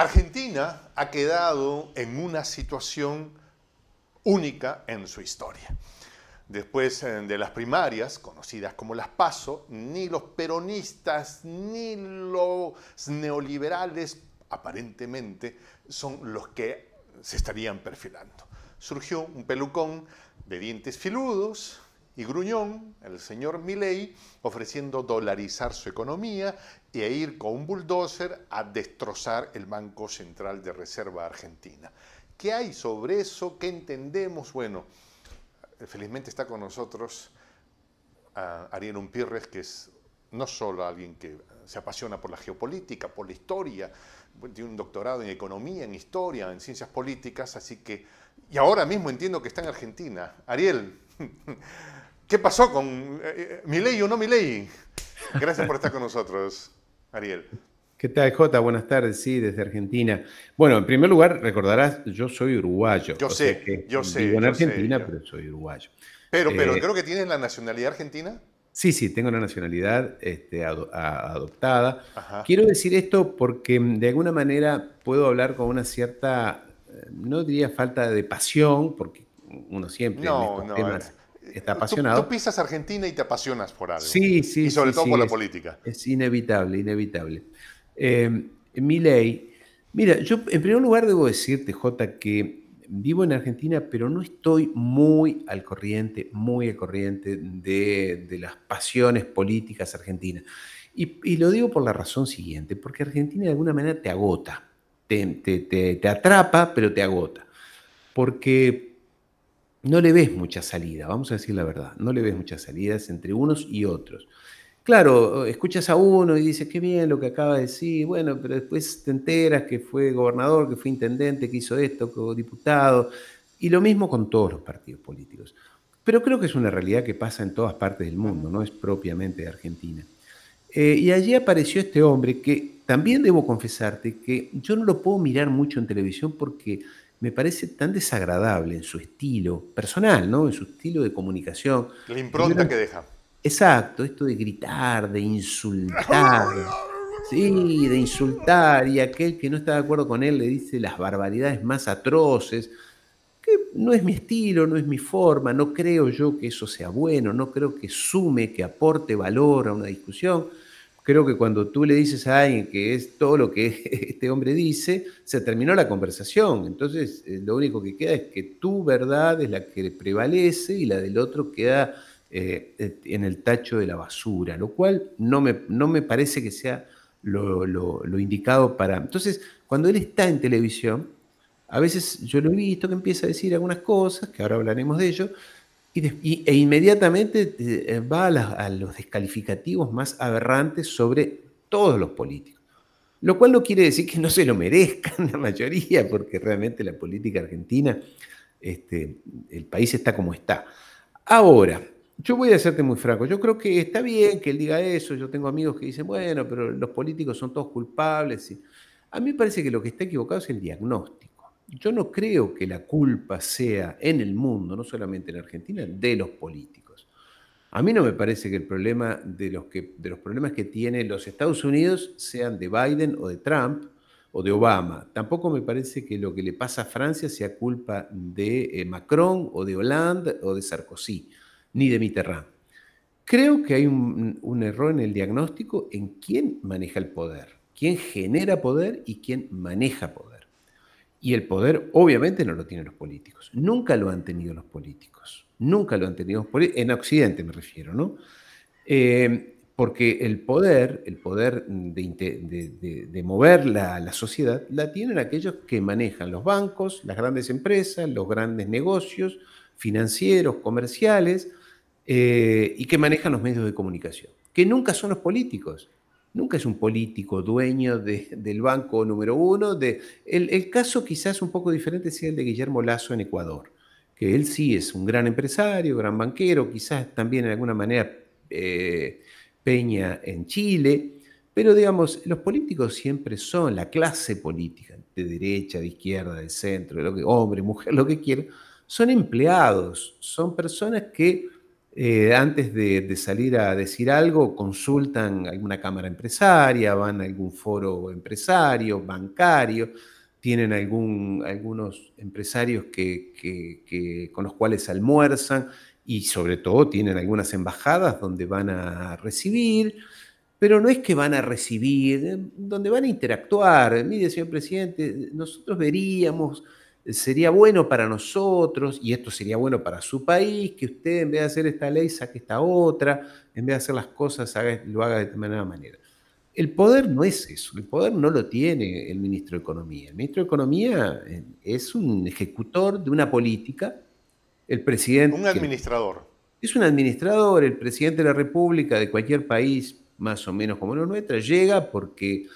Argentina ha quedado en una situación única en su historia. Después eh, de las primarias, conocidas como las PASO, ni los peronistas ni los neoliberales aparentemente son los que se estarían perfilando. Surgió un pelucón de dientes filudos, y Gruñón, el señor Milei, ofreciendo dolarizar su economía e ir con un bulldozer a destrozar el Banco Central de Reserva Argentina. ¿Qué hay sobre eso? ¿Qué entendemos? Bueno, eh, felizmente está con nosotros ah, Ariel Umpirres, que es no solo alguien que eh, se apasiona por la geopolítica, por la historia, tiene un doctorado en economía, en historia, en ciencias políticas, así que, y ahora mismo entiendo que está en Argentina. Ariel, ¿Qué pasó con eh, eh, mi ley o no mi ley? Gracias por estar con nosotros, Ariel. ¿Qué tal, Jota? Buenas tardes, sí, desde Argentina. Bueno, en primer lugar, recordarás, yo soy uruguayo. Yo sé, que yo sé. Vivo en Argentina, pero soy uruguayo. Pero, pero eh, creo que tienes la nacionalidad argentina. Sí, sí, tengo la nacionalidad este, adoptada. Quiero decir esto porque mm, de alguna manera puedo hablar con una cierta, no diría falta de pasión, porque uno siempre no, en estos temas está apasionado. Tú, pisas Argentina y te apasionas por algo. Sí, sí. Y sobre todo por la política. Es inevitable, inevitable. Eh, em, mi ley, mira, yo en primer lugar debo decirte, Jota, que vivo en Argentina, pero no estoy muy al corriente, muy al corriente de, las pasiones políticas argentinas. Y, lo digo por la razón siguiente, porque Argentina de alguna manera te agota, te atrapa, pero te agota. Porque no le ves mucha salida, vamos a decir la verdad, no le ves muchas salidas entre unos y otros. Claro, escuchas a uno y dices, qué bien lo que acaba de decir, bueno, pero después te enteras que fue gobernador, que fue intendente, que hizo esto, que fue diputado, y lo mismo con todos los partidos políticos. Pero creo que es una realidad que pasa en todas partes del mundo, no es propiamente de Argentina. Eh, y allí apareció este hombre que también debo confesarte que yo no lo puedo mirar mucho en televisión porque me parece tan desagradable en su estilo personal, ¿no? En su estilo de comunicación. La impronta que deja. Exacto, esto de gritar, de insultar. sí, de insultar. Y aquel que no está de acuerdo con él le dice las barbaridades más atroces. Que no es mi estilo, no es mi forma, no creo yo que eso sea bueno, no creo que sume, que aporte valor a una discusión creo que cuando tú le dices a alguien que es todo lo que este hombre dice, se terminó la conversación. Entonces, eh, lo único que queda es que tu verdad es la que prevalece y la del otro queda eh, eh, en el tacho de la basura, lo cual no me, no me parece que sea lo, lo indicado para... Entonces, cuando él está en televisión, a veces yo lo he visto que empieza a decir algunas cosas, que ahora hablaremos de ello, y, e inmediatamente eh, eh, va a, los descalificativos más aberrantes sobre todos los políticos. Lo cual no quiere decir que no se lo merezcan la mayoría, porque realmente la política argentina, este, el país está como está. Ahora, yo voy a hacerte muy franco, yo creo que está bien que él diga eso, yo tengo amigos que dicen, bueno, pero los políticos son todos culpables. A mí me parece que lo que está equivocado es el diagnóstico yo no creo que la culpa sea en el mundo, no solamente en Argentina, de los políticos. A mí no me parece que el problema de los, que, de los problemas que tienen los Estados Unidos sean de Biden o de Trump o de Obama. Tampoco me parece que lo que le pasa a Francia sea culpa de eh, Macron o de Hollande o de Sarkozy, ni de Mitterrand. Creo que hay un error en el diagnóstico en quién maneja el poder, quién genera poder y quién maneja poder. Y el poder obviamente no lo tienen los políticos. Nunca lo han tenido los políticos. Nunca lo han tenido los políticos. En Occidente me refiero, ¿no? Eh, porque el poder, el poder de, mover la, sociedad, la tienen aquellos que manejan los bancos, las grandes empresas, los grandes negocios financieros, comerciales, eh, y que manejan los medios de comunicación, que nunca son los políticos nunca es un político dueño del banco número uno. el, caso quizás un poco diferente sea el de Guillermo Lazo en Ecuador, que él sí es un gran empresario, gran banquero, quizás también en alguna manera eh, Peña en Chile. Pero digamos, los políticos siempre son la clase política, de derecha, de izquierda, de centro, de hombre, mujer, lo que quieran, son empleados, son personas que eh, antes de, salir a decir algo, consultan alguna cámara empresaria, van a algún foro empresario, bancario, tienen algunos empresarios con los cuales almuerzan y sobre todo tienen algunas embajadas donde van a recibir, pero no es que van a recibir, eh, donde van a interactuar. Mire, señor presidente, nosotros veríamos sería bueno para nosotros, y esto sería bueno para su país, que usted en vez de hacer esta ley saque esta otra, en vez de hacer las cosas lo haga de determinada manera. El poder no es eso, el poder no lo tiene el ministro de Economía. El ministro de Economía eh, es un ejecutor de una política, el presidente... Un administrador. Es un administrador, el presidente de la República de cualquier país, más o menos como lo nuestra, llega porque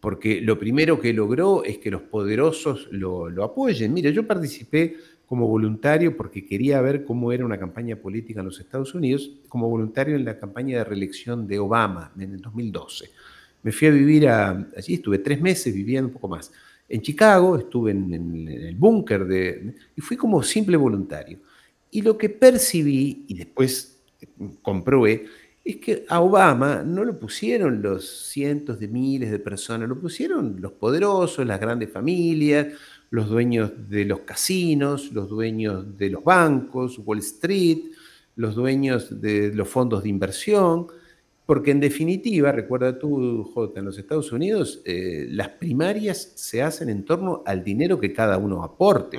porque lo primero que logró es que los poderosos lo, apoyen. Mira, yo participé como voluntario porque quería ver cómo era una campaña política en los Estados Unidos, como voluntario en la campaña de reelección de Obama en el 2012. Me fui a vivir a, allí, estuve tres meses, viviendo un poco más. En Chicago, estuve en, el búnker de... Y fui como simple voluntario. Y lo que percibí, y después comprobé, es que a Obama no lo pusieron los cientos de miles de personas, lo pusieron los poderosos, las grandes familias, los dueños de los casinos, los dueños de los bancos, Wall Street, los dueños de los fondos de inversión, porque en definitiva, recuerda tú, Jota, en los Estados Unidos eh, las primarias se hacen en torno al dinero que cada uno aporte.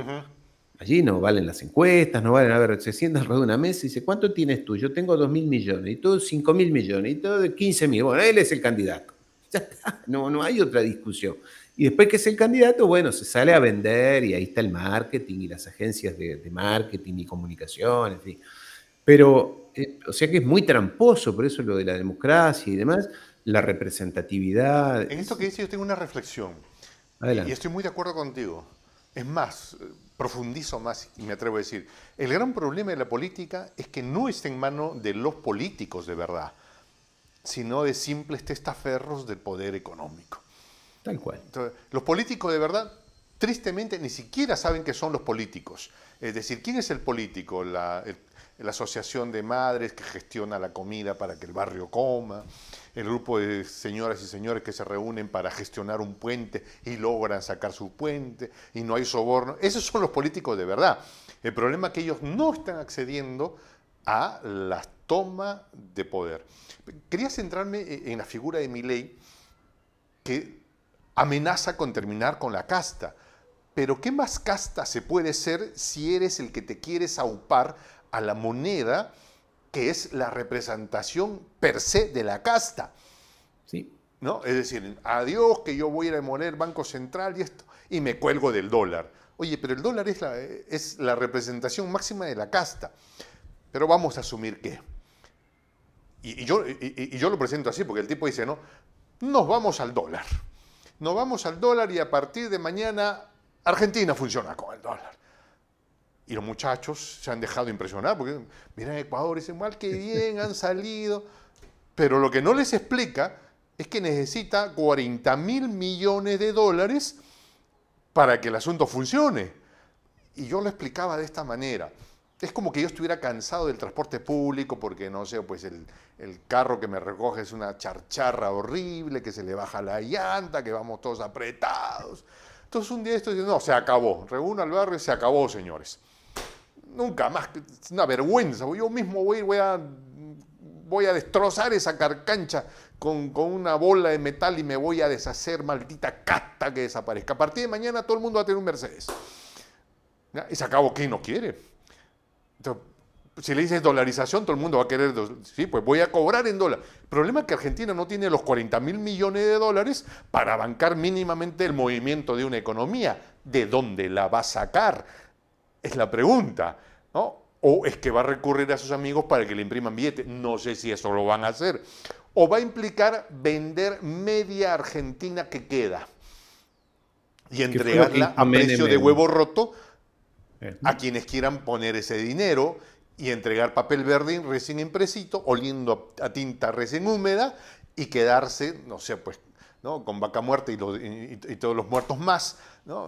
Allí no valen las encuestas, no valen, a ver, se sienta alrededor de una mesa y dice, ¿cuánto tienes tú? Yo tengo 2 mil millones, y tú 5 mil millones, y tú 15 mil. Bueno, él es el candidato. Ya no, no hay otra discusión. Y después que es el candidato, bueno, se sale a vender y ahí está el marketing y las agencias de, marketing y comunicación, Pero, eh, o sea que es muy tramposo, por eso lo de la democracia y demás, la representatividad. En esto que dice yo tengo una reflexión. Y estoy muy de acuerdo contigo. Es más, profundizo más y me atrevo a decir, el gran problema de la política es que no está en mano de los políticos de verdad, sino de simples testaferros del poder económico. Tal cual. los políticos de verdad, tristemente, ni siquiera saben que son los políticos. Es decir, ¿quién es el político? La, el, la asociación de madres que gestiona la comida para que el barrio coma, el grupo de señoras y señores que se reúnen para gestionar un puente y logran sacar su puente y no hay soborno. Esos son los políticos de verdad. El problema es que ellos no están accediendo a la toma de poder. Quería centrarme e-, en la figura de Milei que amenaza con terminar con la casta. Pero ¿qué más casta se puede ser si eres el que te quieres aupar a la moneda que es la representación per se de la casta. Sí. ¿No? Es decir, adiós que yo voy a ir a Banco Central y esto, y me cuelgo del dólar. Oye, pero el dólar es la, es la representación máxima de la casta. Pero vamos a asumir que. Y, yo, y yo lo presento así, porque el tipo dice, no, nos vamos al dólar. Nos vamos al dólar y a partir de mañana Argentina funciona con el dólar. Y los muchachos se han dejado impresionar, porque miran Ecuador y dicen, mal, qué bien, han salido. Pero lo que no les explica es que necesita 40 mil millones de dólares para que el asunto funcione. Y yo lo explicaba de esta manera. Es como que yo estuviera cansado del transporte público porque, no sé, pues el, el carro que me recoge es una charcharra horrible, que se le baja la llanta, que vamos todos apretados. Entonces un día esto dice, no, se acabó. Reúna al barrio, se acabó, señores. Nunca más, es una vergüenza. Yo mismo voy, a, voy a destrozar esa carcancha con, una bola de metal y me voy a deshacer, maldita casta que desaparezca. A partir de mañana todo el mundo va a tener un Mercedes. Y se acabó quién no quiere. si le dices dolarización, todo el mundo va a querer, sí, pues voy a cobrar en dólar. El problema es que Argentina no tiene los 40 mil millones de dólares para bancar mínimamente el movimiento de una economía. ¿De dónde la va a sacar? Es la pregunta, ¿no? O es que va a recurrir a sus amigos para que le impriman billetes. No sé si eso lo van a hacer. O va a implicar vender media Argentina que queda y entregarla a precio de huevo roto eh. a quienes quieran poner ese dinero y entregar papel verde recién impresito, oliendo a tinta recién húmeda y quedarse, no sé, pues con vaca muerta y, todos los muertos más,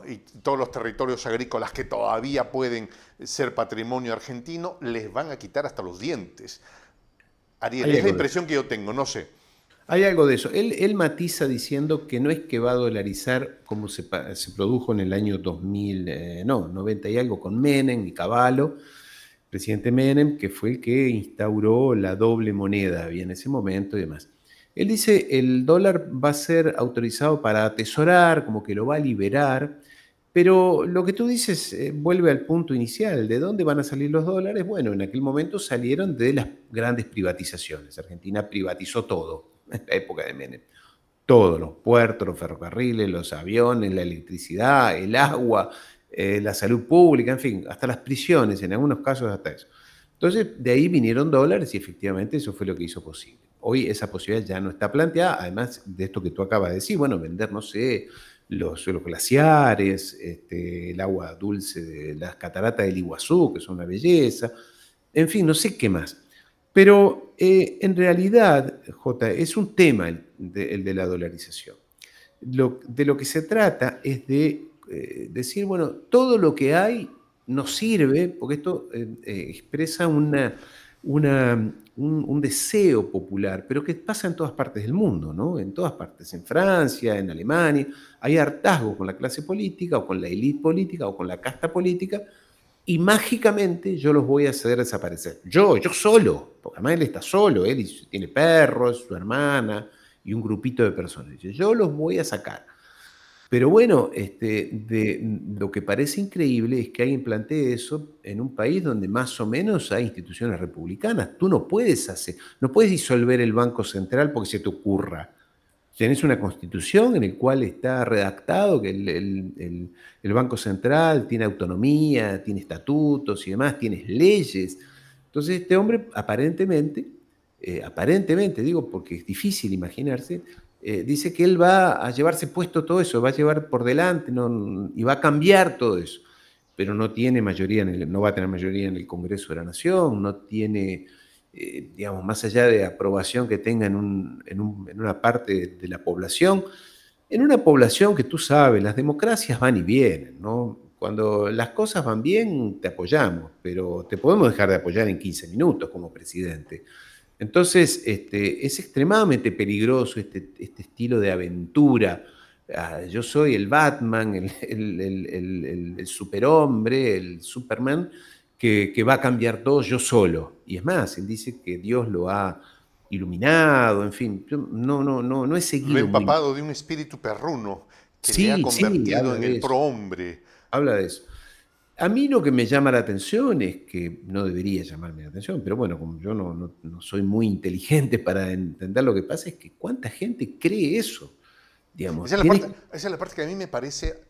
y todos los territorios agrícolas que todavía pueden ser patrimonio argentino, les van a quitar hasta los dientes. es la impresión que yo tengo, no sé. Hay algo de eso. Él, matiza diciendo que no es que va a dolarizar como se, produjo en el año 2000, eh, no, 90 y algo con Menem y Caballo, presidente Menem, que fue el que instauró la doble moneda había en ese momento y demás. Él dice, el dólar va a ser autorizado para atesorar, como que lo va a liberar, pero lo que tú dices eh, vuelve al punto inicial, ¿de dónde van a salir los dólares? Bueno, en aquel momento salieron de las grandes privatizaciones. Argentina privatizó todo, en la época de Menem. Todos los puertos, los ferrocarriles, los aviones, la electricidad, el agua, eh, la salud pública, en fin, hasta las prisiones, en algunos casos hasta eso. Entonces, de ahí vinieron dólares y efectivamente eso fue lo que hizo posible hoy esa posibilidad ya no está planteada, además de esto que tú acabas de decir, bueno, vender, no sé, los, suelos glaciares, este, el agua dulce de las cataratas del Iguazú, que son una belleza, en fin, no sé qué más. Pero eh, en realidad, J, es un tema el de, la dolarización. de lo que se trata es de eh, decir, bueno, todo lo que hay nos sirve, porque esto eh, expresa una, una, un, deseo popular, pero que pasa en todas partes del mundo, ¿no? En todas partes, en Francia, en Alemania, hay hartazgos con la clase política o con la élite política o con la casta política, y mágicamente yo los voy a hacer desaparecer. Yo, yo solo, porque además él está solo, él tiene perros, su hermana y un grupito de personas. Yo los voy a sacar. Pero bueno, este, lo que parece increíble es que alguien plantee eso en un país donde más o menos hay instituciones republicanas. Tú no puedes hacer, no puedes disolver el Banco Central porque se te ocurra. Tienes una constitución en la cual está redactado que el, Banco Central tiene autonomía, tiene estatutos y demás, tienes leyes. Entonces este hombre aparentemente, eh, aparentemente digo porque es difícil imaginarse, eh, dice que él va a llevarse puesto todo eso, va a llevar por delante y va a cambiar todo eso, pero no tiene mayoría, no va a tener mayoría en el Congreso de la Nación, no tiene, eh, digamos, más allá de aprobación que tenga en, una parte de, la población, en una población que tú sabes, las democracias van y vienen, ¿no? Cuando las cosas van bien, te apoyamos, pero te podemos dejar de apoyar en 15 minutos como presidente. Entonces, este, es extremadamente peligroso este, este estilo de aventura. Ah, yo soy el Batman, el, superhombre, el Superman, que, va a cambiar todo yo solo. Y es más, él dice que Dios lo ha iluminado, en fin, no, no, no, no he seguido. Lo empapado de un espíritu perruno que se ha convertido en el prohombre. Habla de eso. A mí lo que me llama la atención es que no debería llamarme la atención, pero bueno, como yo no, soy muy inteligente para entender lo que pasa, es que cuánta gente cree eso. Digamos, esa, es la parte, que a mí me parece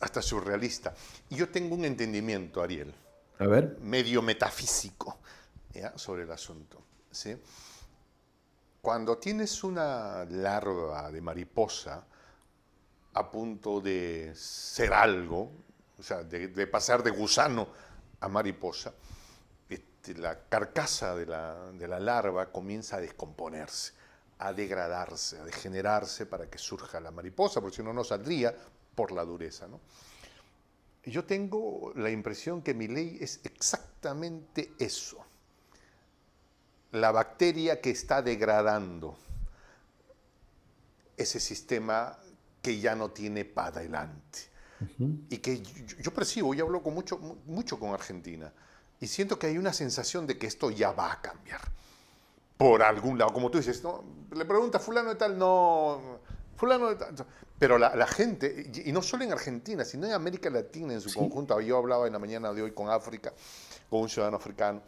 hasta surrealista. Y yo tengo un entendimiento, Ariel, a ver. medio metafísico sobre el asunto. ¿sí? Cuando tienes una larva de mariposa a punto de ser algo, o sea, de, pasar de gusano a mariposa, este, la carcasa de la, larva comienza a descomponerse, a degradarse, a degenerarse para que surja la mariposa, porque si no, no saldría por la dureza. ¿no? Yo tengo la impresión que mi ley es exactamente eso. La bacteria que está degradando ese sistema que ya no tiene para adelante y que yo, percibo y hablo con mucho, mucho con Argentina y siento que hay una sensación de que esto ya va a cambiar por algún lado. Como tú dices, ¿no? le pregunta fulano de tal, no, fulano de tal. Pero la, gente, y no solo en Argentina, sino en América Latina en su conjunto, yo hablaba en la mañana de hoy con África, con un ciudadano africano,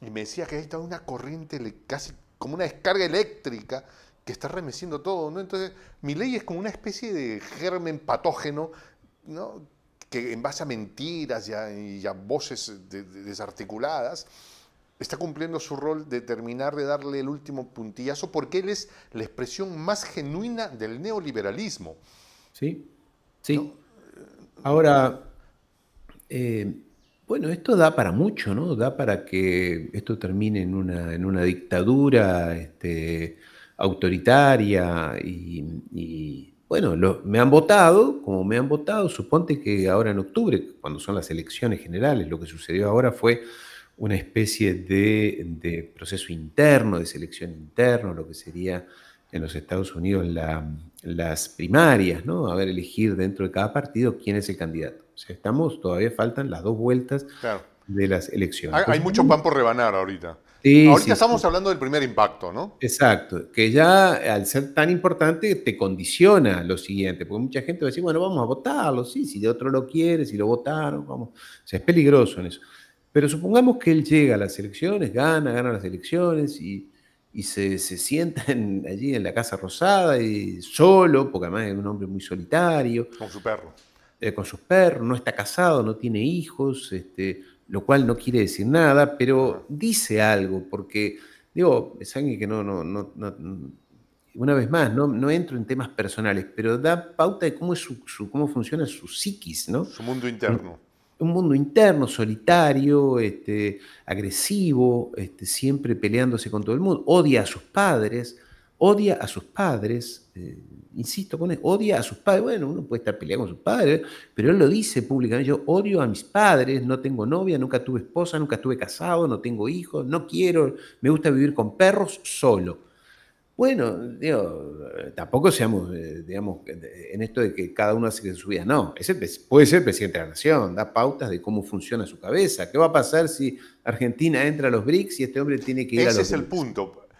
y me decía que hay toda una corriente, casi como una descarga eléctrica, que está remeciendo todo, ¿no? Entonces, mi ley es como una especie de germen patógeno que en base a mentiras y a, voces desarticuladas, está cumpliendo su rol de terminar de darle el último puntillazo porque él es la expresión más genuina del neoliberalismo. Sí, sí. Ahora, eh, bueno, esto da para mucho, ¿no? Da para que esto termine en una, en una dictadura este, autoritaria y bueno, me han votado, como me han votado, suponte que ahora en octubre, cuando son las elecciones generales, lo que sucedió ahora fue una especie de, proceso interno, de selección interno, lo que sería en los Estados Unidos las primarias, ¿no? A ver, elegir dentro de cada partido quién es el candidato. O sea, estamos, todavía faltan las dos vueltas claro de las elecciones. Hay, pues mucho pan por rebanar ahorita. ahorita estamos hablando del primer impacto, ¿no? Exacto, que ya al ser tan importante te condiciona lo siguiente, porque mucha gente va a decir, bueno, vamos a votarlo, sí, si de otro lo quieres si lo votaron, vamos. O sea, es peligroso en eso. Pero supongamos que él llega a las elecciones, gana, gana las elecciones y, y se, se sienta allí en la Casa Rosada, y solo, porque además es un hombre muy solitario. Con su perro. Eh, con sus perros, no está casado, no tiene hijos, este, lo cual no quiere decir nada, pero dice algo, porque, digo, es alguien que no, no, no, una vez más, no, no entro en temas personales, pero da pauta de cómo, es cómo funciona su psiquis, ¿no? Su mundo interno. Un, mundo interno, solitario, este, agresivo, este, siempre peleándose con todo el mundo, odia a sus padres, odia a sus padres, eh, insisto con odia a sus padres, bueno, uno puede estar peleando con sus padres, pero él lo dice públicamente, yo odio a mis padres, no tengo novia, nunca tuve esposa, nunca estuve casado, no tengo hijos, no quiero, me gusta vivir con perros solo. Bueno, digo, tampoco seamos, eh, digamos, en esto de que cada uno hace que su vida, no, ese puede ser presidente de la nación, da pautas de cómo funciona su cabeza, qué va a pasar si Argentina entra a los BRICS y este hombre tiene que ir a los Ese es el punto.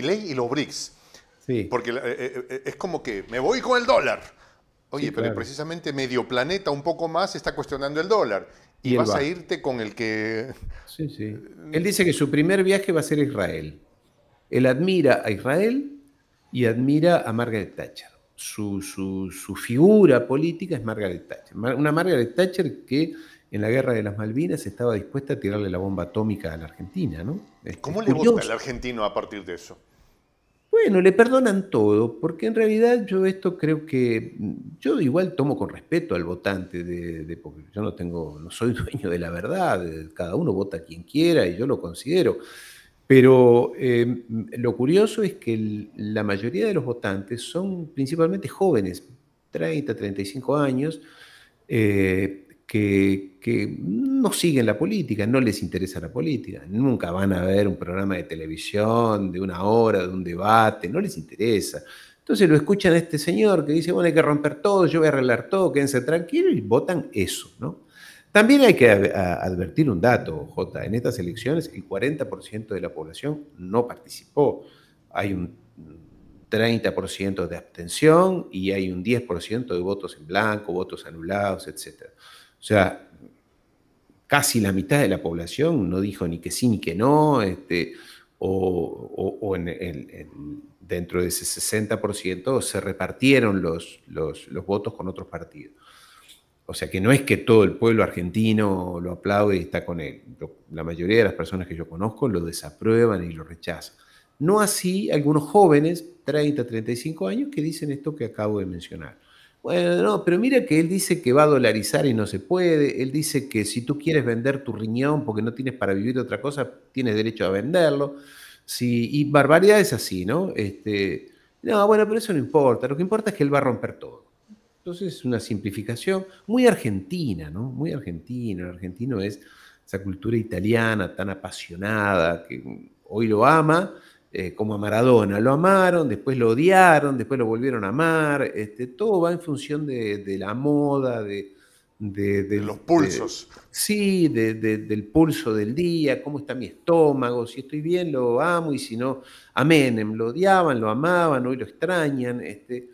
ley y los BRICS. Porque eh, eh, eh, es como que me voy con el dólar. Oye, pero precisamente medio planeta un poco más está cuestionando el dólar. Y, vas a irte con el que... Él dice que su primer viaje va a ser a Israel. Él admira a Israel y admira a Margaret Thatcher. Su, su, su, figura política es Margaret Thatcher. Una Margaret Thatcher que en la guerra de las Malvinas estaba dispuesta a tirarle la bomba atómica a la Argentina, ¿no? Este, ¿Cómo le vota al argentino a partir de eso? Bueno, le perdonan todo, porque en realidad yo esto creo que yo igual tomo con respeto al votante, de, porque yo no tengo, no soy dueño de la verdad, cada uno vota quien quiera y yo lo considero. Pero eh, lo curioso es que la mayoría de los votantes son principalmente jóvenes, 30, 35 años, eh, que, no siguen la política, no les interesa la política. Nunca van a ver un programa de televisión de una hora, de un debate, no les interesa. Entonces lo escuchan a este señor que dice, bueno, hay que romper todo, yo voy a arreglar todo, quédense tranquilos y votan eso, ¿no? También hay que advertir un dato, J. En estas elecciones el 40% de la población no participó. Hay un 30% de abstención y hay un 10% de votos en blanco, votos anulados, etcétera. O sea, casi la mitad de la población no dijo ni que sí ni que no, este, o, dentro de ese 60% se repartieron los, los votos con otros partidos. O sea que no es que todo el pueblo argentino lo aplaude y está con él. La mayoría de las personas que yo conozco lo desaprueban y lo rechazan. No así algunos jóvenes, 30, 35 años, que dicen esto que acabo de mencionar. Bueno, no, pero mira que él dice que va a dolarizar y no se puede. Él dice que si tú quieres vender tu riñón porque no tienes para vivir otra cosa, tienes derecho a venderlo. Sí, y barbaridad es así, ¿no? Este, no, bueno, pero eso no importa. Lo que importa es que él va a romper todo. Entonces es una simplificación muy argentina, ¿no? Muy argentina. El argentino es esa cultura italiana tan apasionada que hoy lo ama eh, como a Maradona. Lo amaron, después lo odiaron, después lo volvieron a amar. Este, todo va en función de, la moda, de, los pulsos. sí, del pulso del día, cómo está mi estómago, si estoy bien lo amo y si no, amén, lo odiaban, lo amaban, hoy lo extrañan. Este,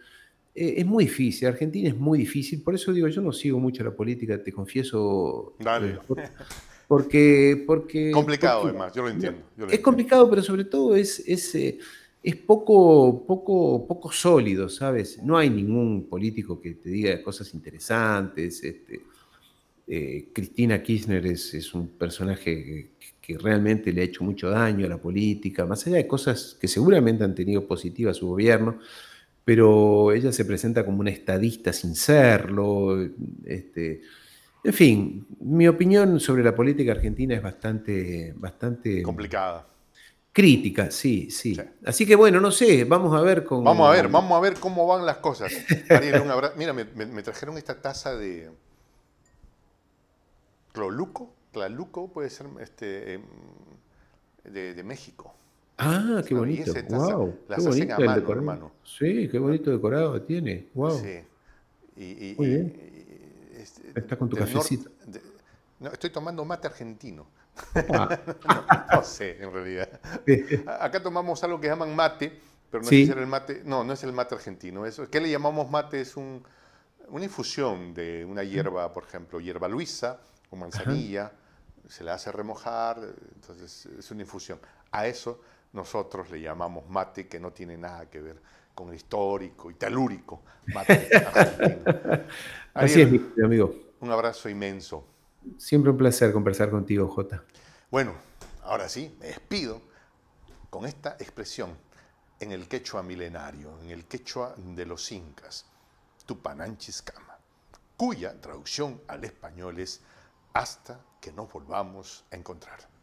eh, es muy difícil, Argentina es muy difícil, por eso digo, yo no sigo mucho la política, te confieso. Eh, porque, porque complicado además, yo lo entiendo. es complicado, pero sobre todo es, es, eh, es, poco, poco, poco sólido, ¿sabes? No hay ningún político que te diga cosas interesantes. Este, eh, Cristina Kirchner es, es un personaje que, realmente le ha hecho mucho daño a la política, más allá de cosas que seguramente han tenido positiva su gobierno, pero ella se presenta como una estadista sin serlo. Este, en fin, mi opinión sobre la política argentina es bastante, bastante complicada. Crítica, sí, sí, Así que bueno, no sé, vamos a ver cómo... Vamos a ver, vamos a ver cómo van las cosas. Mira, me, trajeron esta taza de. Cloluco, Claluco puede ser este, em, de, México. Ah, qué bonito. las qué bonito mano, hermano. Sí, qué bonito decorado tiene. Wow. Sí. Y, Muy bien. Este, está con tu cafecito. estoy tomando mate argentino. Ah. no, sé, en realidad. Acá tomamos algo que llaman mate, pero no, es el mate, no, no es el mate argentino. ¿Qué le llamamos mate? Es una infusión de una hierba, por ejemplo, hierba luisa o manzanilla. Se la hace remojar, entonces es una infusión. A eso nosotros le llamamos mate, que no tiene nada que ver con el histórico y talúrico Así es, mi amigo. Un abrazo inmenso. Siempre un placer conversar contigo, Jota. Bueno, ahora sí, me despido con esta expresión en el quechua milenario, en el quechua de los incas, Tupananchiscama, cuya traducción al español es hasta que nos volvamos a encontrar.